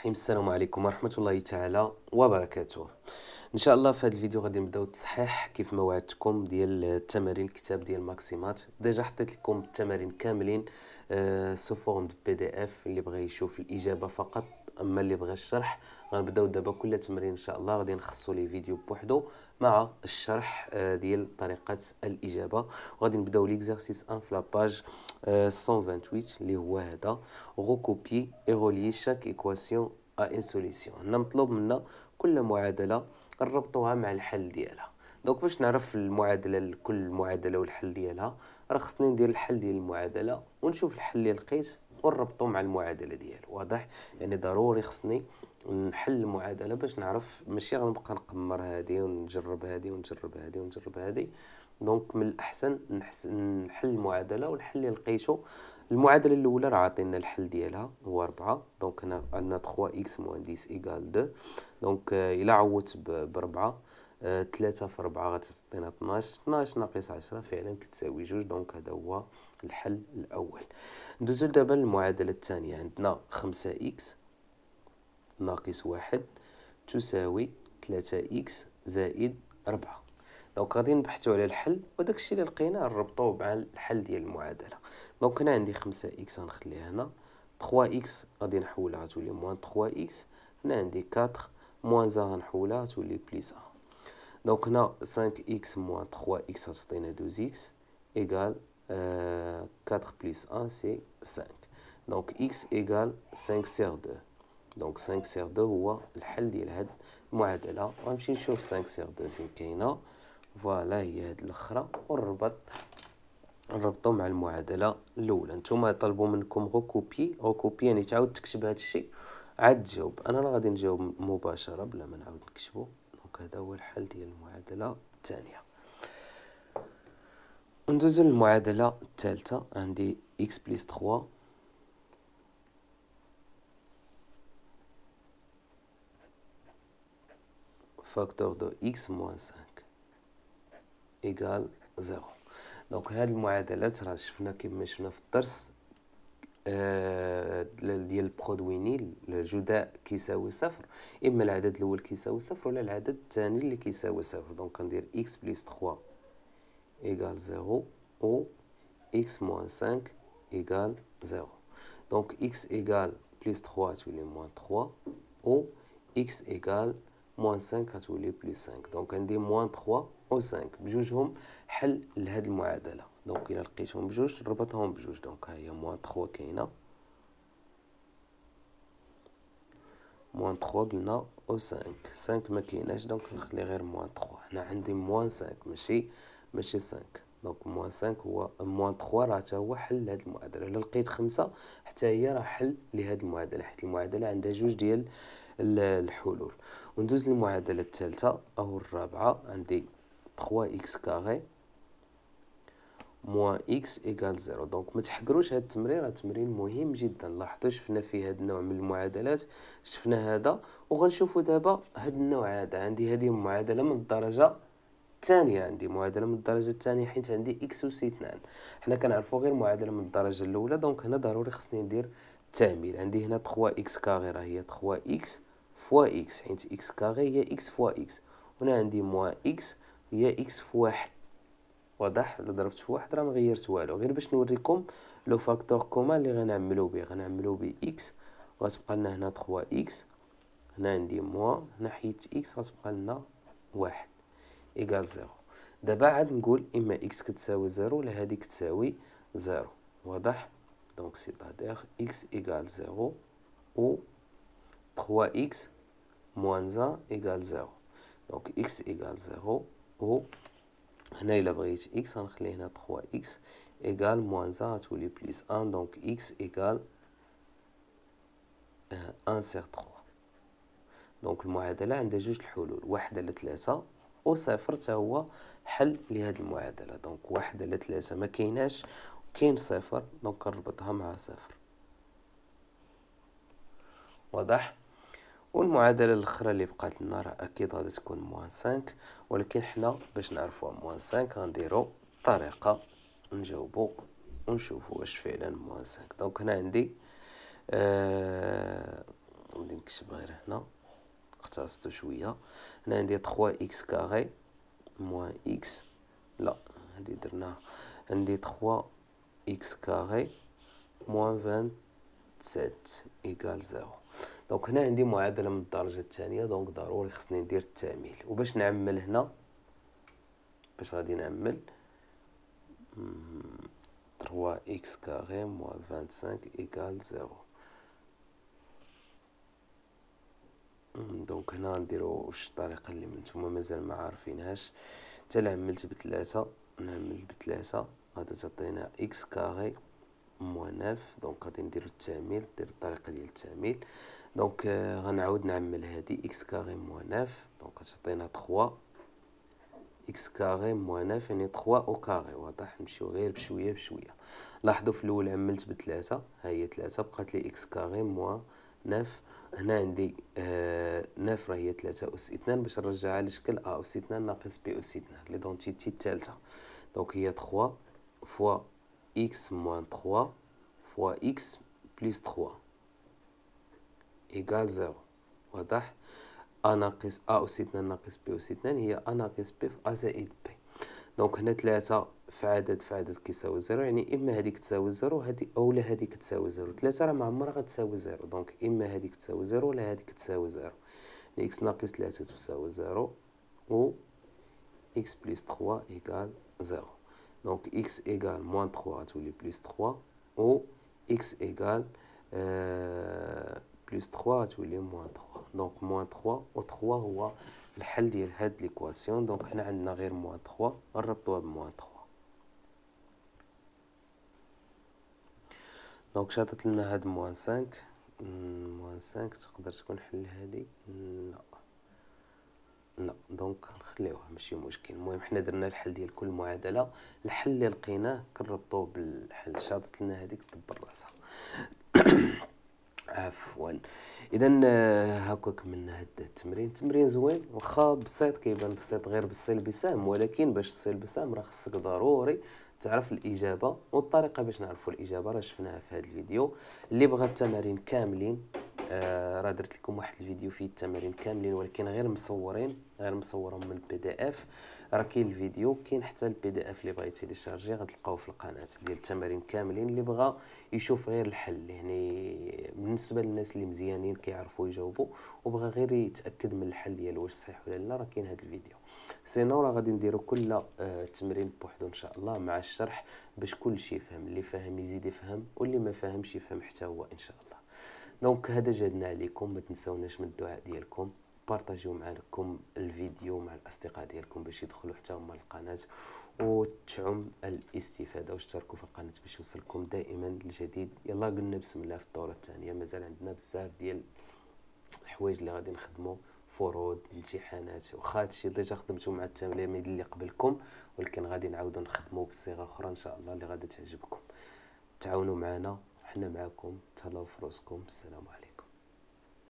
الرحيم السلام عليكم ورحمة الله تعالى وبركاته ان شاء الله في هذا الفيديو غادي نبداو التصحيح كيف ما وعدتكم ديال التمارين الكتاب ديال ماكسيمات ديجا حطيت لكم التمارين كاملين سو فورم دو بي دي اف اللي بغى يشوف الاجابه فقط اما اللي بغى الشرح غنبداو دابا كل تمرين ان شاء الله غادي نخصو لي فيديو بوحدو مع الشرح آه، ديال طريقه الاجابه وغادي نبداو ليكزارسيس ان فلا باج 128 اللي هو هذا غوكوبي اي غولي شاك ايكواسيون ا ان سوليسيون هنا مطلوب منا كل معادله نربطوها مع الحل ديالها دونك باش نعرف المعادله لكل معادله والحل ديالها راه خصني ندير الحل ديال المعادله ونشوف الحل اللي لقيت ونربطه مع المعادله ديالو واضح يعني ضروري خصني نحل المعادله باش نعرف ماشي غنبقى نقمر هذه ونجرب هذه ونجرب هذه ونجرب هذه دونك من الاحسن نحل المعادله والحل اللي لقيتو المعادله الاولى راه عطينا الحل ديالها هو 4 دونك هنا عندنا 3 اكس موان 10 ايكال 2 دونك آه، الا عوضت ب 4 ثلاثة في ربعة غتعطينا 12 12 ناقص عشرة فعلا كتساوي جوج دونك هذا هو الحل الأول ندوزو دابا للمعادلة الثانية عندنا خمسة إكس ناقص واحد تساوي ثلاثة إكس زائد ربعة دونك غادي نبحثو على الحل وداك الشيء اللي لقيناه نربطوه مع الحل ديال المعادلة دونك هنا عندي خمسة إكس غنخليها هنا 3 إكس غادي نحولها تولي موان 3 إكس هنا عندي 4 موان زا غنحولها تولي بليس 1 دونك هنا 5x موان 3x غتعطينا 2x ايكال 4 بلس 1 سي 5 دونك x ايكال 5 سيغ 2 دونك 5 سيغ 2 هو الحل ديال هاد المعادلة غنمشي نشوف 5 سيغ 2 فين كاينة فوالا هي هاد الاخرى ونربط نربطو مع المعادلة الأولى نتوما طلبوا منكم غوكوبي غوكوبي يعني تعاود تكتب هاد الشي عاد تجاوب انا راه غادي نجاوب مباشرة بلا ما نعاود نكتبو هذا هو الحل ديال المعادله الثانيه ندوزو للمعادله الثالثه عندي x بليس 3 فاكتور دو x موان 5 ايكال زيرو دونك هاد المعادلات راه شفنا كيما شفنا في الدرس آه، ديال البرودوي نيل الجداء كيساوي صفر اما العدد الاول كيساوي صفر ولا العدد الثاني اللي كيساوي صفر دونك كندير اكس بليس 3 ايغال 0 او اكس موان 5 ايغال 0 دونك اكس ايغال بليس 3 تولي موان 3 او اكس ايغال موان 5 تولي بليس 5 دونك عندي موان 3 او 5 بجوجهم حل لهذه المعادله دونك الى لقيتهم بجوج ربطهم بجوج دونك ها هي موان 3 كاينه موان 3 قلنا او 5 5 ما كايناش دونك نخلي غير موان 3 هنا عندي موان 5 ماشي ماشي 5 دونك موان 5 هو موان 3 راه حتى هو حل لهاد المعادله الا لقيت 5 حتى هي راه حل لهاد المعادله حيت المعادله عندها جوج ديال الحلول وندوز للمعادله الثالثه او الرابعه عندي 3 اكس كاري موان اكس ايكال زيرو دونك ما تحقروش هاد التمرين راه تمرين مهم جدا لاحظتوا شفنا فيه هاد النوع من المعادلات شفنا هذا وغنشوفوا دابا هاد النوع هذا عندي هذه معادله من الدرجه الثانيه عندي معادله من الدرجه الثانيه حيت عندي اكس وسي 2 حنا كنعرفوا غير معادله من الدرجه الاولى دونك هنا ضروري خصني ندير التعميل عندي هنا 3 اكس كاغي راه هي 3 اكس فوا اكس حيت اكس كاغي هي اكس فوا اكس هنا عندي موان اكس هي اكس فوا حتى واضح الا ضربت في واحد راه ما غيرت والو غير باش نوريكم لو فاكتور كوما اللي غنعملو به غنعملو به اكس غتبقى لنا هنا 3 اكس هنا عندي موا هنا حيدت اكس غتبقى لنا واحد ايكال زيرو دابا عاد نقول اما اكس كتساوي زيرو ولا هادي كتساوي زيرو واضح دونك سيتادير اكس ايكال زيرو و 3 اكس موان 1 ايكال زيرو دونك اكس ايكال زيرو و هنا إلا بغيت إكس غنخلي هنا تخوا إكس إيكال زان غتولي بليس أن دونك إكس إيكال أن سير تخوا دونك المعادلة عندها جوج الحلول واحد على 3 و صفر حتى هو حل لهاد المعادلة دونك واحد على 3 ما كايناش وكاين صفر دونك نربطها مع صفر واضح والمعادله الاخرى اللي بقات لنا راه اكيد غادي تكون موان 5 ولكن حنا باش نعرفو موان 5 غنديرو طريقه نجاوبو ونشوفو واش فعلا موان 5 دونك هنا عندي آه غادي نكتب غير هنا اقتصدتو شويه هنا عندي 3 اكس كاري موان اكس لا هادي درناها عندي 3 اكس كاري موان 27 ايكال 0 دونك هنا عندي معادله من الدرجه الثانيه دونك ضروري خصني ندير التعميل وباش نعمل هنا باش غادي نعمل 3 اكس كاري موا 25 ايكال 0 دونك هنا نديرو واش الطريقه اللي نتوما مازال ما عارفينهاش حتى عملت بثلاثة نعمل بثلاثة غادي تعطينا اكس كاري موناف دونك غادي نديرو التعميل دير الطريقة ديال التعميل دونك آه، غنعاود نعمل هادي إكس كاغي موناف دونك غتعطينا تخوا إكس كاغي موناف يعني تخوا أو كاغي واضح نمشيو غير بشوية بشوية لاحظو في الأول عملت بثلاثة هاهي تلاتة بقات لي إكس كاغي موناف هنا عندي آه ناف راه هي ثلاثة أس اثنان باش نرجعها لشكل أ أوس اثنان ناقص بي أوس اثنان ليدونتيتي التالتة دونك هي تخوا فوا x moins 3 fois x بلس 3 إيكال 0 واضح أ ناقص أ أس 2 ناقص بي أس 2 هي أ ناقص بي في أ زائد بي دونك هنا ثلاثة في عدد في عدد كيساوي زيرو يعني إما هذيك تساوي زيرو هذي أولا هذيك تساوي زيرو ثلاثة راه ما عمرها غتساوي زيرو دونك إما هذيك تساوي زيرو ولا هذيك تساوي زيرو يعني إكس ناقص ثلاثة تساوي زيرو و إكس بليس تخوا إيكال زيرو Donc x égale moins 3 à tous les plus 3 ou x égale euh, plus 3 à tous les moins 3. Donc moins 3 و 3 هو الحل ديال هاد ليكواسيون دونك حنا عندنا غير moins 3 غنربطوها ب moins 3. دونك شاطت لنا هاد موان 5 موان 5 تقدر تكون حل هادي لا لا دونك نخليوها ماشي مشكل المهم حنا درنا الحل ديال كل معادله الحل اللي لقيناه كنربطوه بالحل شاطت لنا هذيك دبر راسها عفوا اذا آه، هكا كملنا هذا التمرين التمرين زوين واخا بسيط كيبان بسيط غير بالسلبي سام ولكن باش السلبي سام راه خصك ضروري تعرف الاجابه والطريقه باش نعرفوا الاجابه راه شفناها في هذا الفيديو اللي بغى التمارين كاملين آه، راه درت لكم واحد الفيديو فيه التمارين كاملين ولكن غير مصورين غير مصورهم من البي دي اف راه كاين الفيديو كاين حتى البي دي اف اللي بغيتي لي شارجي غتلقاوه في القناه ديال التمارين كاملين اللي بغى يشوف غير الحل يعني بالنسبه للناس اللي مزيانين كيعرفوا يجاوبوا وبغى غير يتاكد من الحل ديال واش صحيح ولا لا راه كاين هذا الفيديو سينو راه غادي نديرو كل آه تمرين بوحدو ان شاء الله مع الشرح باش كلشي يفهم اللي فاهم يزيد يفهم واللي ما فاهمش يفهم حتى هو ان شاء الله دونك هذا جدنا عليكم ما تنساوناش من الدعاء ديالكم بارطاجيو معكم الفيديو مع الاصدقاء ديالكم باش يدخلوا حتى هما القناه وتعم الاستفاده واشتركوا في القناه باش يوصلكم دائما الجديد يلا قلنا بسم الله في الدوره الثانيه مازال عندنا بزاف ديال الحوايج اللي غادي نخدمو فروض امتحانات واخا هادشي ديجا خدمتو مع التلاميذ اللي قبلكم ولكن غادي نعاودو نخدمو بصيغه اخرى ان شاء الله اللي غادي تعجبكم تعاونوا معنا حنا معاكم تهلاو في راسكم السلام عليكم